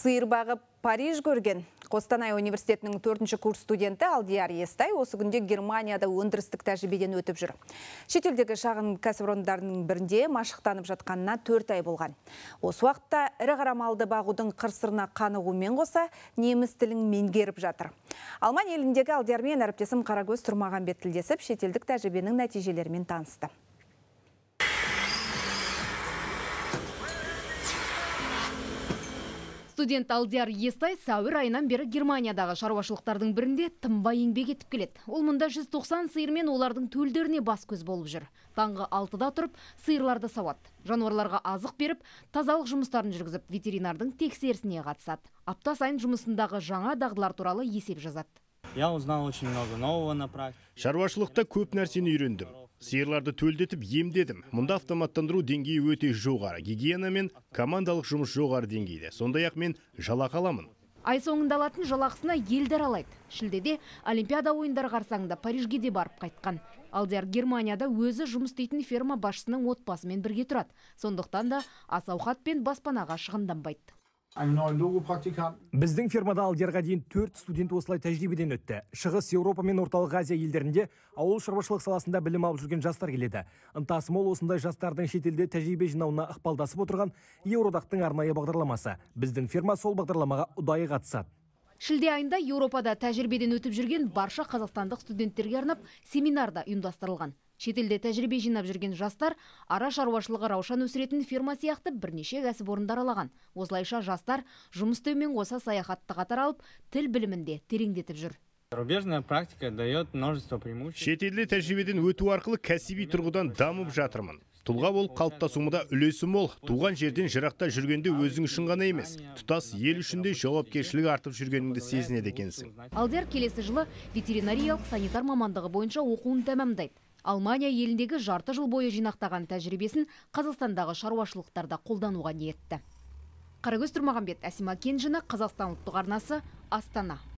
сыйыр бағып Париж көрген. Қостанай университетінің төртінші курс студенті Алдияр Естай осы күнде Германияда өндірістік тәжірибеден өтіп жүр. Шетелдегі шағын кәсіпорындардың бірінде машықтанып жатқанына төрт ай болған. Осы уақытта ірі малды бағудың қырсырына қанығумен қоса неміс тілін меңгеріп жатыр. Алман еліндегі Алдиярмен әріптесім Қарагөз Тұрмағанбет тілдесіп, шетелдік тәжірибенің нәтижелерімен танысты. студент алдияр естай сәуір айынан бері германиядағы шаруашылықтардың бірінде тынбай еңбек етіп келеді ол мұнда 190 сиыр олардың төлдеріне бас көз болып жүр таңғы алтыда тұрып сиырларды сауат. жануарларға азық беріп тазалық жұмыстарын жүргізіп ветеринардың тексерісіне қатысады апта сайын жұмысындағы жаңа дағдылар туралы есеп жазады я шаруашылықта көп нәрсені үйрендім сиырларды төлдетіп емдедім мұнда автоматтандыру деңгейі өте жоғары гигиена мен командалық жұмыс жоғары деңгейде сондай ақ мен жалақы аламын ай соңында алатын жалақысына елді аралайды шілдеде олимпиада ойындары қарсаңында парижге де барып қайтқан алдияр германияда өзі жұмыс істейтін ферма басшысының отбасымен бірге тұрады сондықтан да ас пен баспанаға шығынданбайды біздің фермада алдиярға дейін төрт студент осылай тәжірибеден өтті шығыс еуропа мен орталық азия елдерінде ауыл шаруашылық саласында білім алып жүрген жастар келеді ынтасы мол осындай жастардың шетелде тәжірибе жинауына ықпалдасып отырған еуродақтың арнайы бағдарламасы біздің ферма сол бағдарламаға ұдайы қатысады шілде айында еуропада тәжірибеден өтіп жүрген барша қазақстандық студенттерге арнап семинар да ұйымдастырылған шетелде тәжірибе жинап жүрген жастар ара шаруашылығы раушан өсіретін фирма сияқты бірнеше кәсіпорынды аралаған осылайша жастар жұмыс істеумен қоса саяхатты қатар алып тіл білімін де тереңдетіп жүр зарубежная практика дает множество преимуществ. Шетелде тәжірибеден өту арқылы кәсіби тұрғыдан дамып жатырмын. Тұлға болып да үлесі мол, туған жерден жырақта жүргенде өзің үшін ғана емес, тұтас ел үшін де жауапкершілігі артып жүргеніңді сезінеді екенсің. Алдияр келесі жылы ветеринариялық санитар мамандығы бойынша оқуын тәмамдайды. Алмания еліндегі жарты жыл бойы жинақтаған тәжірибесін Қазақстандағы шаруашылықтарда қолдануға ниетті. Қарагөз Тұрмағанбет Әсима Кенжіні, Қазақстан ұлттық арнасы, Астана.